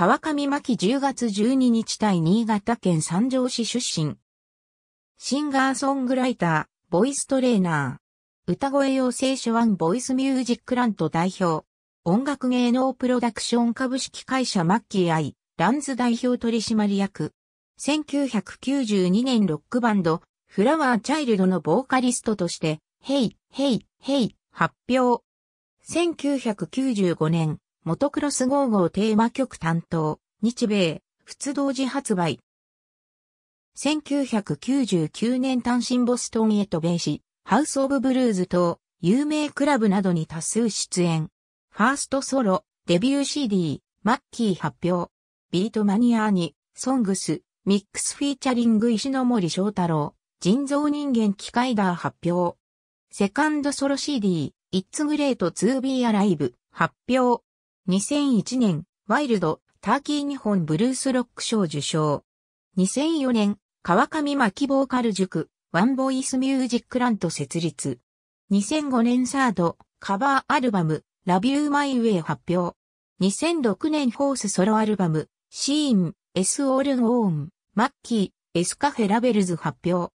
川上真紀10月12日対新潟県三条市出身。シンガーソングライター、ボイストレーナー。歌声養成所ワンボイスミュージックラント代表。音楽芸能プロダクション株式会社マッキーアイ、ランズ代表取締役。1992年ロックバンド、フラワーチャイルドのボーカリストとして、ヘイ、ヘイ、ヘイ、発表。1995年、モトクロス5号テーマ曲担当、日米、仏同時発売。1999年単身ボストンへと米し、ハウス・オブ・ブルーズと、有名クラブなどに多数出演。ファーストソロ、デビュー CD、マッキー発表。ビートマニアに、ソングス、ミックスフィーチャリング石森章太郎、人造人間機械ダー発表。セカンドソロ CD、It's Great to Be Alive 発表。2001年、ワイルド、ターキー日本ブルースロック賞受賞。2004年、川上巻ボーカル塾、ワンボイスミュージックラント設立。2005年サード、カバーアルバム、ラビューマイウェイ発表。2006年フォースソロアルバム、シーン、エスオールオーン、マッキー、エスカフェラベルズ発表。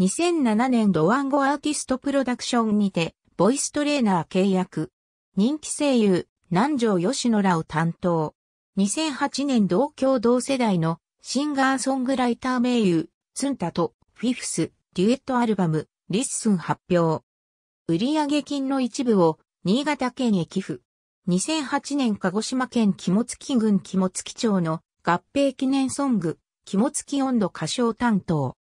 2007年ドワンゴアーティストプロダクションにて、ボイストレーナー契約。人気声優、南條義野らを担当。2008年同郷同世代のシンガーソングライター名優、スンタとフィフス、デュエットアルバム、リッスン発表。売上金の一部を新潟県へ寄付。2008年鹿児島県肝付郡肝付町の合併記念ソング、肝付温度歌唱担当。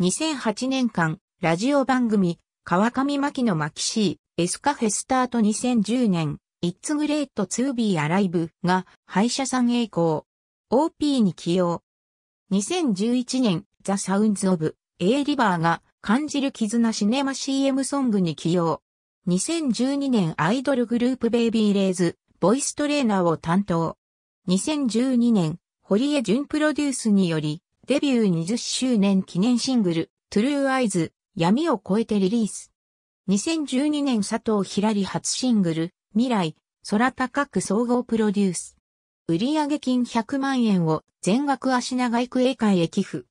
2008年間、ラジオ番組、川上牧の牧シー、エスカフェスタート2010年、It's Great to be Alive が歯医者さん栄光。OP に起用。2011年、The Sounds of A River が感じる絆シネマ CM ソングに起用。2012年アイドルグループベイビーレイズ、ボイストレーナーを担当。2012年、堀江淳プロデュースにより、デビュー20周年記念シングル、True Eyes、闇を超えてリリース。2012年佐藤ひらり初シングル、未来、空高く総合プロデュース。売上金100万円を全額足長育英会へ寄付。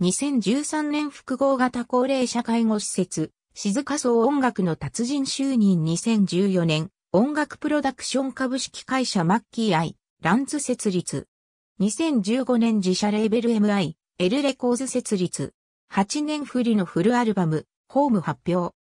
2013年複合型高齢者介護施設、静か層音楽の達人就任2014年、音楽プロダクション株式会社マッキーアイ、ランズ設立。2015年自社レーベル MI、エルレコーズ設立。8年振りのフルアルバム、ホーム発表。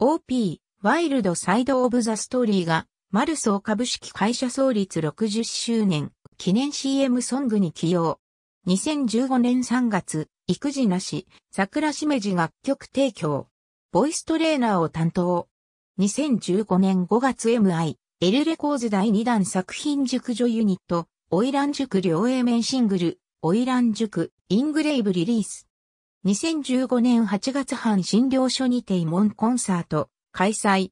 OP、ワイルドサイドオブザストーリーがマルソー株式会社創立60周年記念 CM ソングに起用。2015年3月、育児なし、桜しめじ楽曲提供。ボイストレーナーを担当。2015年5月 MI、エルレコーズ第2弾作品塾女ユニット、オイラン塾両 A 面シングル、オイラン塾、イングレイブリリース。2015年8月半診療所にて慰問コンサート、開催。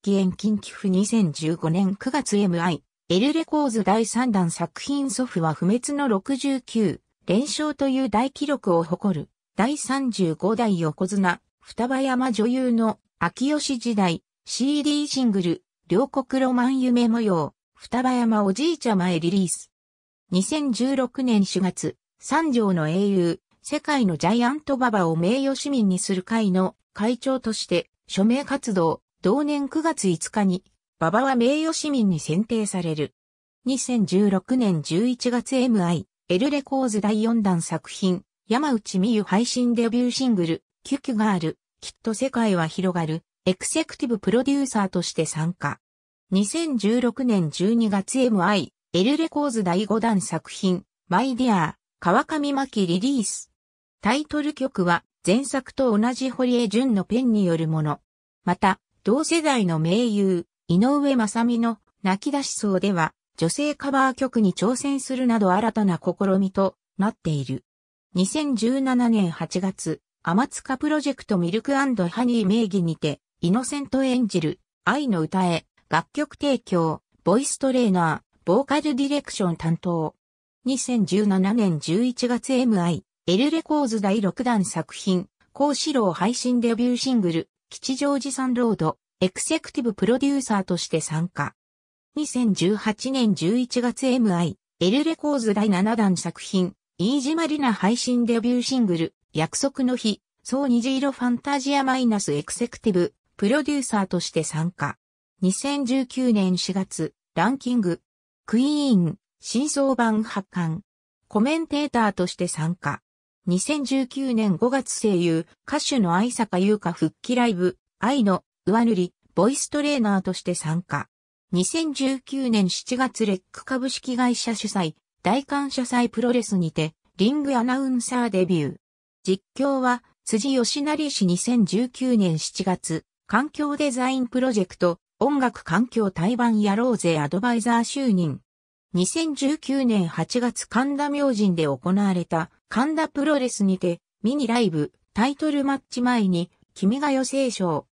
期延金寄付2015年9月 MI、エルレコーズ第3弾作品祖父は不滅の69、連勝という大記録を誇る、第35代横綱、双葉山女優の秋吉時代、CD シングル、両国ロマン夢模様、双葉山おじいちゃまへリリース。2016年4月、三条の英雄、世界のジャイアントババを名誉市民にする会の会長として署名活動、同年9月5日に、馬場は名誉市民に選定される。2016年11月 MI、エルレコーズ第4弾作品、山内美優配信デビューシングル、キュキュガール、きっと世界は広がる、エクセクティブプロデューサーとして参加。2016年12月 MI、エルレコーズ第5弾作品、マイディアー、川上真リリース。タイトル曲は前作と同じ堀江淳のペンによるもの。また、同世代の名優、井上正美の泣き出しそうでは、女性カバー曲に挑戦するなど新たな試みとなっている。2017年8月、天カプロジェクトミルクハニー名義にて、イノセント演じる、愛の歌へ、楽曲提供、ボイストレーナー、ボーカルディレクション担当。2017年11月 MI、L レコーズ第6弾作品、高志郎配信デビューシングル、吉祥寺サンロード、エクセクティブプロデューサーとして参加。2018年11月 MI、エルレコーズ第7弾作品、飯島里奈配信デビューシングル、約束の日、総虹色ファンタジアマイナスエクセクティブ、プロデューサーとして参加。2019年4月、ランキング、クイーン、真相版発刊、コメンテーターとして参加。2019年5月声優、歌手の愛坂優香復帰ライブ、愛の上塗り、ボイストレーナーとして参加。2019年7月レック株式会社主催、大感謝祭プロレスにて、リングアナウンサーデビュー。実況は、辻義成氏2019年7月、環境デザインプロジェクト、音楽環境対湾野やろうぜアドバイザー就任。2019年8月神田明神で行われた神田プロレスにてミニライブタイトルマッチ前に君が予聖賞。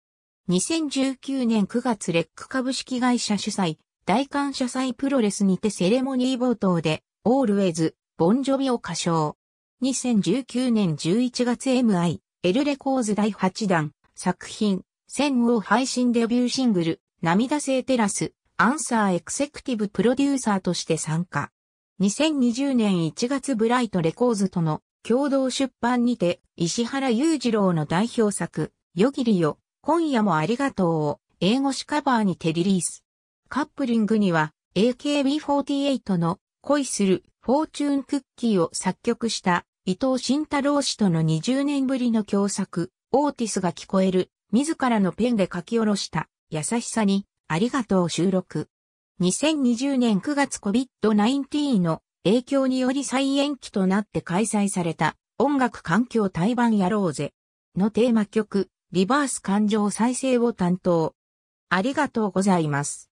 2019年9月レック株式会社主催大感謝祭プロレスにてセレモニー冒頭でオールウェズボンジョビを歌唱。2019年11月 MI エルレコーズ第8弾作品1000を配信デビューシングル涙性テラスアンサーエクセクティブプロデューサーとして参加。2020年1月ブライトレコーズとの共同出版にて石原裕次郎の代表作、よぎりよ、今夜もありがとうを英語詞カバーにてリリース。カップリングには AKB48 の恋するフォーチューンクッキーを作曲した伊藤慎太郎氏との20年ぶりの共作、オーティスが聞こえる自らのペンで書き下ろした優しさにありがとう収録。2020年9月 COVID-19 の影響により再延期となって開催された音楽環境対バンやろうぜのテーマ曲リバース感情再生を担当。ありがとうございます。